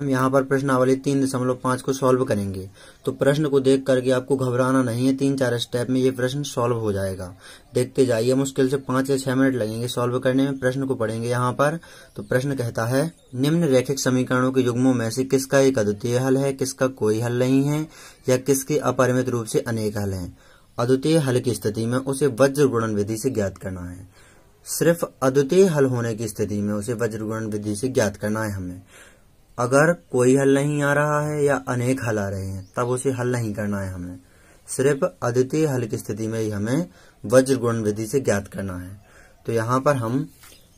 हम यहाँ पर प्रश्नावली तीन दशमलव पांच को सॉल्व करेंगे तो प्रश्न को देख करके आपको घबराना नहीं है तीन चार स्टेप में ये प्रश्न सॉल्व हो जाएगा देखते जाइए मुश्किल से पांच या छह मिनट लगेंगे सॉल्व करने में प्रश्न को पढ़ेंगे यहाँ पर तो प्रश्न कहता है निम्न रेखिक समीकरणों के युग्मों में से किसका एक अद्वितीय हल है किसका कोई हल नहीं है या किसके अपरिमित रूप से अनेक हल है अद्वितीय हल की स्थिति में उसे वज्र गुणन विधि से ज्ञात करना है सिर्फ अद्वितीय हल होने की स्थिति में उसे वज्र गुणन विधि से ज्ञात करना है हमें अगर कोई हल नहीं आ रहा है या अनेक हल आ रहे हैं तब उसे हल नहीं करना है हमें सिर्फ अद्वितीय हल की स्थिति में ही हमें वज्र गुण विधि से ज्ञात करना है तो यहाँ पर हम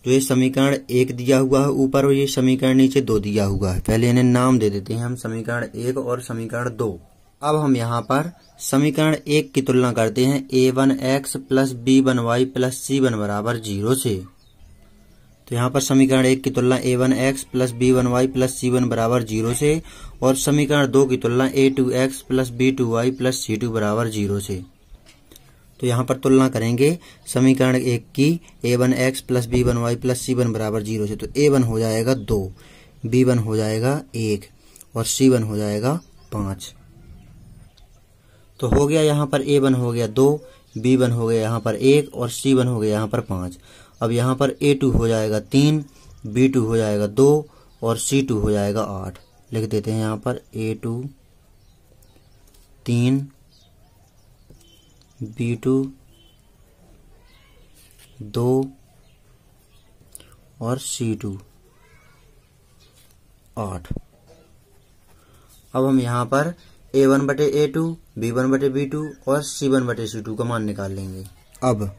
जो ये समीकरण एक दिया हुआ है ऊपर और ये समीकरण नीचे दो दिया हुआ है पहले इन्हें नाम दे देते हैं हम समीकरण एक और समीकरण दो अब हम यहाँ पर समीकरण एक की तुलना करते हैं A one X plus B one Y plus C one बराबर जीरो से तो यहाँ पर समीकरण एक की तुलना A one X plus B one Y plus C one बराबर जीरो से और समीकरण दो की तुलना A two X plus B two Y plus C two बराबर जीरो से तो यहाँ पर तुलना करेंगे समीकरण एक की A one X plus B one Y plus C one बराबर जीरो से तो ए वन हो जाएगा दो बी वन हो जाएगा एक और सी वन हो जाएगा पाँच तो हो गया यहाँ पर ए वन हो गया दो बी वन हो गया यहाँ पर एक और सी वन हो गया यहाँ पर पाँच अब यहाँ पर ए टू हो जाएगा तीन बी टू हो जाएगा दो और सी टू हो जाएगा आठ लिख देते हैं यहाँ पर ए टू तीन बी टू दो और सी टू आठ अब हम यहाँ पर ए वन बटे ए टू बी वन बटे बी टू और सी वन बटे सी टू का मान निकाल लेंगे अब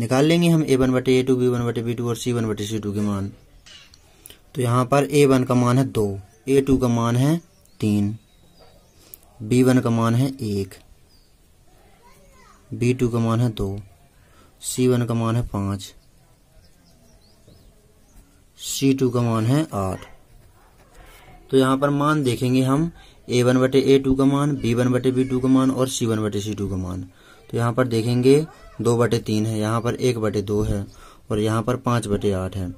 निकाल लेंगे हम ए वन बटे ए टू बी वन बटे बी टू और सी वन बटे सी टू के मान तो यहाँ पर ए वन का मान है दो ए टू का मान है तीन बी वन का मान है एक बी टू का मान है दो सी वन का मान है पाँच सी टू का मान है आठ तो यहाँ पर मान देखेंगे हम ए वन बटे ए टू का मान बी वन बटे बी टू का मान और सी वन बटे सी टू का मान तो यहाँ पर देखेंगे दो बटे तीन है यहाँ पर एक बटे दो है और यहाँ पर पाँच बटे आठ है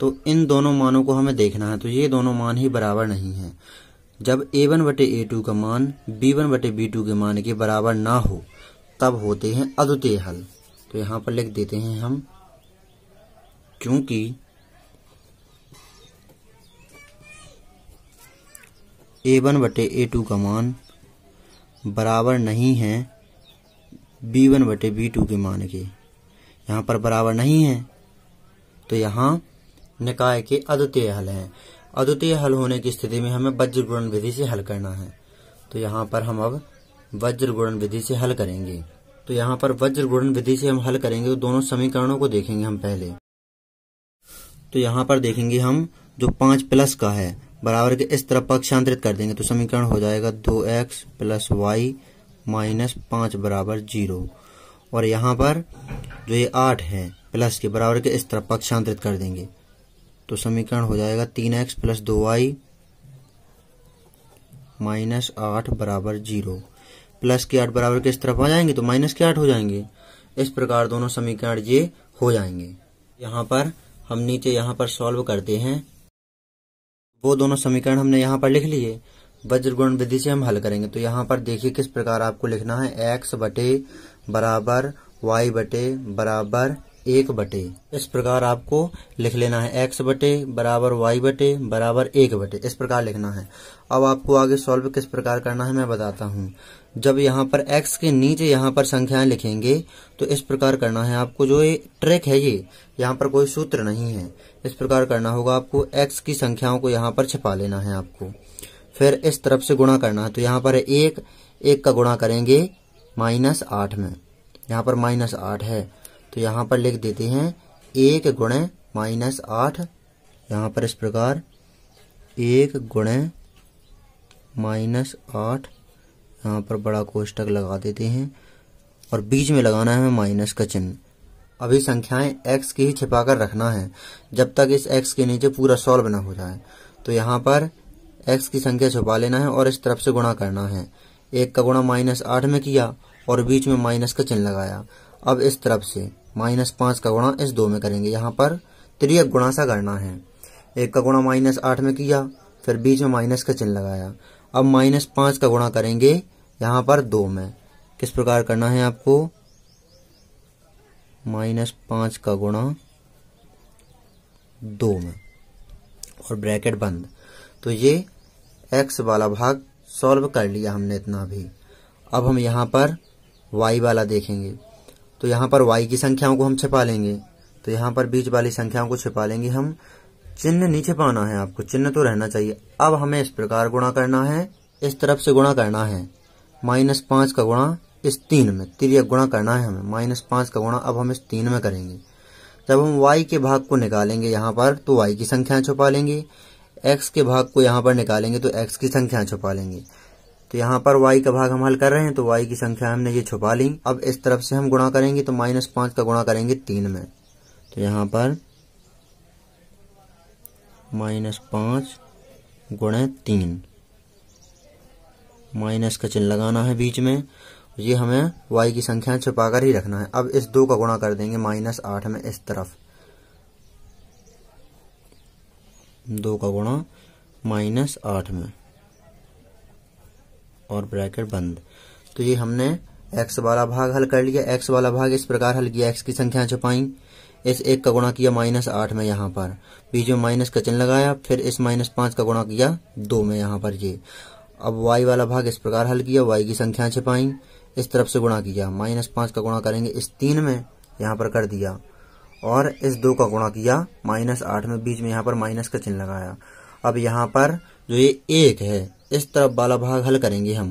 तो इन दोनों मानों को हमें देखना है तो ये दोनों मान ही बराबर नहीं है जब ए वन बटे ए टू का मान बी वन बटे बी टू के मान के बराबर ना हो तब होते हैं अद्वितीय हल तो यहाँ पर लिख देते हैं हम क्योंकि ए वन बटे ए टू का मान बराबर नहीं है बी वन बटे बी टू के मान के यहाँ पर बराबर नहीं है तो यहाँ निकाय के अद्वितीय हल हैं अद्वितीय हल होने की स्थिति में हमें वज्र गुणन विधि से हल करना है तो यहाँ पर हम अब वज्र गुणन विधि से हल करेंगे तो यहाँ पर वज्र गुणन विधि से हम हल करेंगे तो दोनों समीकरणों को देखेंगे हम पहले तो यहाँ पर देखेंगे हम जो पांच प्लस का है बराबर के इस तरह पक्षांतरित कर देंगे तो समीकरण हो जाएगा दो एक्स प्लस वाई माइनस पाँच बराबर जीरो और यहाँ पर जो ये आठ है प्लस के बराबर के इस तरफ पक्षांतरित कर देंगे तो समीकरण हो जाएगा तीन एक्स प्लस दो वाई माइनस आठ बराबर जीरो प्लस के आठ बराबर के इस तरफ आ जाएंगे तो माइनस के आठ हो जाएंगे इस प्रकार दोनों समीकरण ये हो जाएंगे यहाँ पर हम नीचे यहाँ पर सॉल्व करते हैं वो दोनों समीकरण हमने यहाँ पर लिख लिए वज्रगुण विधि से हम हल करेंगे तो यहाँ पर देखिए किस प्रकार आपको लिखना है एक्स बटे बराबर वाई बटे बराबर एक बटे इस प्रकार आपको लिख लेना है एक्स बटे बराबर वाई बटे बराबर एक बटे इस प्रकार लिखना है अब आपको आगे सॉल्व किस प्रकार करना है मैं बताता हूँ जब यहाँ पर एक्स के नीचे यहाँ पर संख्याएं लिखेंगे तो इस प्रकार करना है आपको जो ये ट्रिक है ये यहाँ पर कोई सूत्र नहीं है इस प्रकार करना होगा आपको एक्स की संख्याओं को यहाँ पर छिपा लेना है आपको फिर इस तरफ से गुणा करना है तो यहाँ पर एक एक का गुणा करेंगे माइनस आठ में यहाँ पर माइनस आठ है तो यहाँ पर लिख देते हैं एक गुणे माइनस आठ यहाँ पर इस प्रकार एक गुणे माइनस आठ यहाँ पर बड़ा कोष्टक लगा देते हैं और बीच में लगाना है माइनस का चिन्ह अभी संख्याएं x की ही छिपाकर रखना है जब तक इस x के नीचे पूरा सॉल्व ना हो जाए तो यहाँ पर एक्स की संख्या छुपा लेना है और इस तरफ से गुणा करना है एक का गुणा माइनस आठ में किया और बीच में माइनस का चिन्ह लगाया अब इस तरफ से माइनस पांच का गुणा इस दो में करेंगे यहाँ पर त्रियक गुणा सा करना है एक का गुणा माइनस आठ में किया फिर बीच में माइनस का चिन्ह लगाया अब माइनस पांच का गुणा करेंगे यहाँ पर दो में किस प्रकार करना है आपको माइनस पांच का गुणा दो में और ब्रैकेट बंद तो ये एक्स वाला भाग सॉल्व कर लिया हमने इतना भी अब हम यहाँ पर वाई वाला देखेंगे तो यहाँ पर वाई की संख्याओं को हम छिपा लेंगे तो यहाँ पर बीच वाली संख्याओं को छिपा लेंगे हम चिन्ह नीचे पाना है आपको चिन्ह तो रहना चाहिए अब हमें इस प्रकार गुणा करना है इस तरफ से गुणा करना है माइनस पांच का गुणा इस तीन में त्रिय गुणा करना है हमें माइनस पांच का गुणा अब हम इस तीन में करेंगे जब हम y के भाग को निकालेंगे यहाँ पर तो y की संख्या छुपा लेंगे एक्स के भाग को यहाँ पर निकालेंगे तो एक्स की संख्या छुपा लेंगे तो यहाँ पर y का भाग हम हल कर रहे हैं तो y की संख्या हमने ये छुपा ली अब इस तरफ से हम गुणा करेंगे तो माइनस पांच का गुणा करेंगे तीन में तो यहाँ पर माइनस पांच गुणे तीन माइनस का चिन्ह लगाना है बीच में ये हमें y की संख्या छुपा कर ही रखना है अब इस दो का गुणा कर देंगे माइनस आठ में इस तरफ दो का गुणा माइनस आठ में और ब्रैकेट बंद तो ये हमने एक्स वाला भाग हल कर लिया एक्स वाला भाग इस प्रकार हल किया एक्स की संख्या छुपाई इस एक का गुणा किया माइनस आठ में यहाँ पर बीच में माइनस का चिन्ह लगाया फिर इस माइनस पांच का गुणा किया दो में यहाँ पर ये अब वाई वाला भाग इस प्रकार हल किया वाई की संख्या छिपाई इस तरफ से गुणा किया माइनस पांच का गुणा करेंगे इस तीन में यहाँ पर कर दिया और इस दो का गुणा किया माइनस आठ में बीच में यहाँ पर माइनस का चिन्ह लगाया अब यहाँ पर जो ये एक है इस तरफ वाला भाग हल करेंगे हम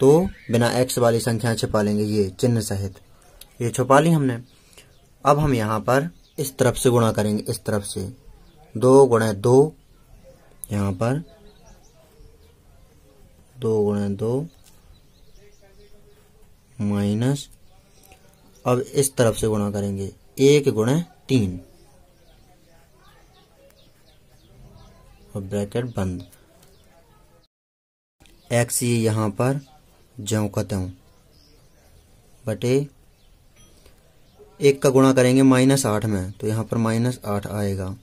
तो बिना एक्स वाली संख्या छिपा लेंगे ये चिन्ह सहित ये छुपा ली हमने अब हम यहाँ पर इस तरफ से गुणा करेंगे इस तरफ से दो गुणे दो यहाँ पर दो गुणे दो माइनस अब इस तरफ से गुणा करेंगे एक गुणे तीन और ब्रैकेट बंद एक्स ये यहां पर जो कत बटे एक का गुणा करेंगे माइनस आठ में तो यहां पर माइनस आठ आएगा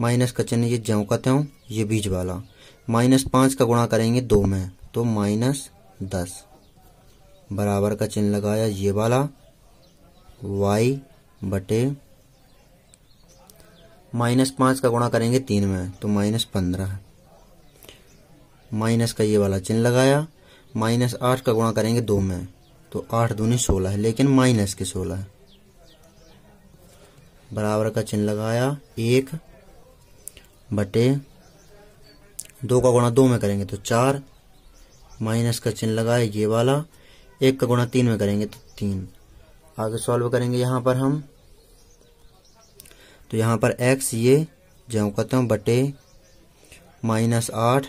माइनस का चिन्ह ये जो कत ये बीज वाला माइनस पांच का गुणा करेंगे दो में तो माइनस दस बराबर का चिन्ह लगाया ये वाला वाई बटे माइनस पाँच का गुणा करेंगे तीन में तो माइनस पंद्रह माइनस का ये वाला चिन्ह लगाया माइनस आठ का गुणा करेंगे दो में तो आठ दूनी सोलह है लेकिन माइनस के सोलह है बराबर का चिन्ह लगाया एक बटे दो का गुणा दो में करेंगे तो चार माइनस का चिन्ह लगाया ये वाला एक का गुणा तीन में करेंगे तो तीन आगे सॉल्व करेंगे यहाँ पर हम तो यहाँ पर एक्स ये जो कहते हैं बटे माइनस आठ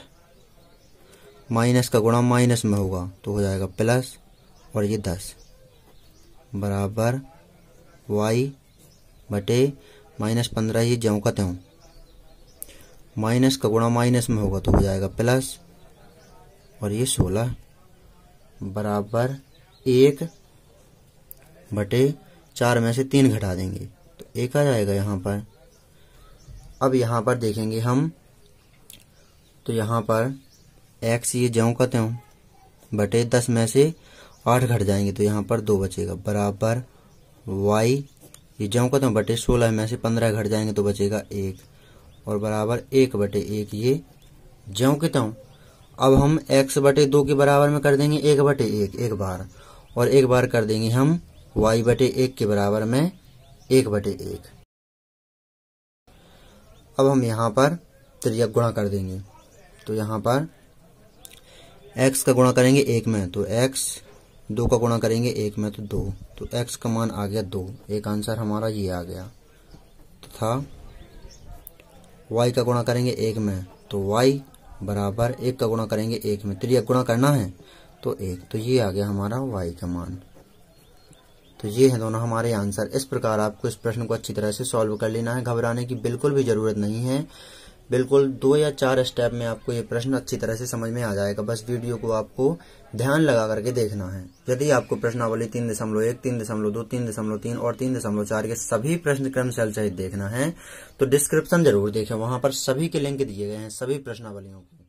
माइनस का गुणा माइनस में होगा तो हो जाएगा प्लस और ये दस बराबर वाई बटे माइनस पंद्रह ये जो कहते हैं माइनस का गुणा माइनस में होगा तो हो जाएगा प्लस और ये सोलह बराबर एक बटे चार में से तीन घटा देंगे तो एक आ जाएगा यहाँ पर अब यहाँ पर देखेंगे हम तो यहाँ पर एक्स ये ज्यों का त्यों बटे दस में से आठ घट जाएंगे तो यहाँ पर दो बचेगा बराबर वाई ये ज्यों का त्यों बटे सोलह में से पंद्रह घट जाएंगे तो बचेगा एक और बराबर एक बटे एक ये ज्यों के त्यों अब हम एक्स बटे दो के बराबर में कर देंगे एक बटे एक एक बार और एक बार कर देंगे हम वाई बटे एक के बराबर में एक बटे एक अब हम यहां पर त्रिजक गुणा कर देंगे तो यहां पर x का गुणा करेंगे एक में तो x दो का गुणा करेंगे एक में तो दो तो x का मान आ गया दो एक आंसर हमारा ये आ गया तथा तो y का गुणा करेंगे एक में तो y बराबर एक का गुणा करेंगे एक में त्रिजक गुणा करना है तो एक तो ये आ गया हमारा y का मान तो ये है दोनों हमारे आंसर इस प्रकार आपको इस प्रश्न को अच्छी तरह से सॉल्व कर लेना है घबराने की बिल्कुल भी जरूरत नहीं है बिल्कुल दो या चार स्टेप में आपको ये प्रश्न अच्छी तरह से समझ में आ जाएगा बस वीडियो को आपको ध्यान लगा करके देखना है यदि आपको प्रश्नावली तीन दशमलव एक तीन दशमलव दो तीन दशमलव तीन और तीन दशमलव चार के सभी प्रश्न क्रम सेल सहित देखना है तो डिस्क्रिप्शन जरूर देखें वहां पर सभी के लिंक दिए गए हैं सभी प्रश्नावलियों के